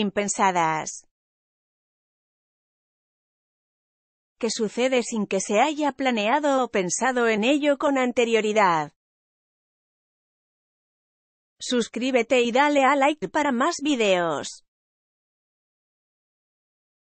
impensadas. que sucede sin que se haya planeado o pensado en ello con anterioridad. Suscríbete y dale a like para más videos.